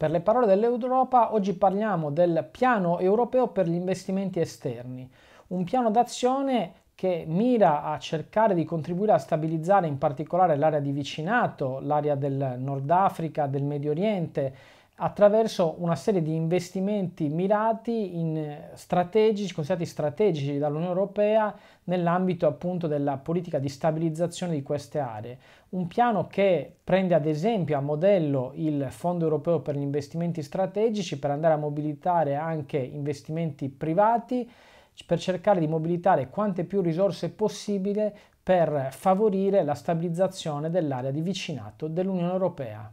Per le parole dell'Europa oggi parliamo del piano europeo per gli investimenti esterni, un piano d'azione che mira a cercare di contribuire a stabilizzare in particolare l'area di vicinato, l'area del Nord Africa, del Medio Oriente, attraverso una serie di investimenti mirati in strategici, considerati strategici dall'Unione Europea nell'ambito appunto della politica di stabilizzazione di queste aree. Un piano che prende ad esempio a modello il Fondo Europeo per gli investimenti strategici per andare a mobilitare anche investimenti privati per cercare di mobilitare quante più risorse possibile per favorire la stabilizzazione dell'area di vicinato dell'Unione Europea.